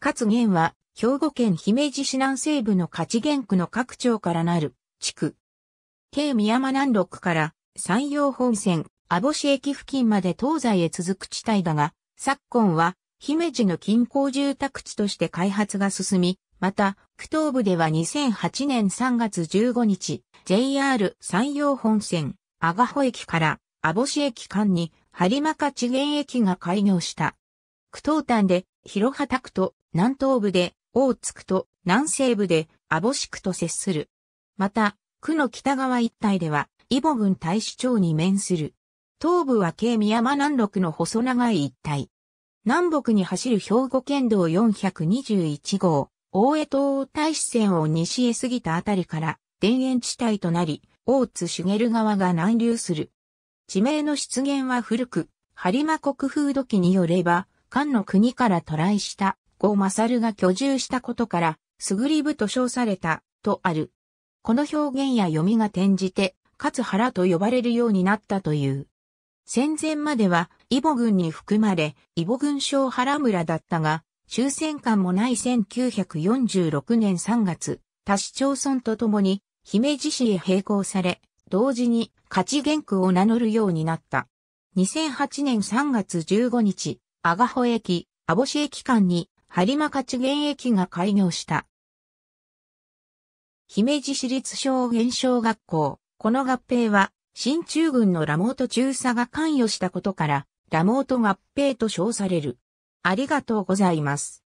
勝源は、兵庫県姫路市南西部の勝原区の各町からなる地区。京宮山南六から山陽本線、阿保市駅付近まで東西へ続く地帯だが、昨今は、姫路の近郊住宅地として開発が進み、また、区東部では2008年3月15日、JR 山陽本線、阿賀保駅から阿保市駅間に、播磨勝原駅が開業した。九東端で広畑区と南東部で大津区と南西部で網干区と接する。また、区の北側一帯では、イボ郡大使町に面する。東部は京宮山南麓の細長い一帯。南北に走る兵庫県道421号、大江東大使線を西へ過ぎたあたりから田園地帯となり、大津茂川が南流する。地名の出現は古く、播磨国風土記によれば、漢の国から渡来した、後勝が居住したことから、すぐり部と称された、とある。この表現や読みが転じて、勝原と呼ばれるようになったという。戦前までは、イボ軍に含まれ、イボ軍省原村だったが、終戦間もない1946年3月、多市町村とともに、姫路市へ並行され、同時に、勝ち元区を名乗るようになった。2008年3月15日、阿賀保駅、網干駅間に、播磨勝原駅が開業した。姫路市立小現象学校。この合併は、新中軍のラモート中佐が関与したことから、ラモート合併と称される。ありがとうございます。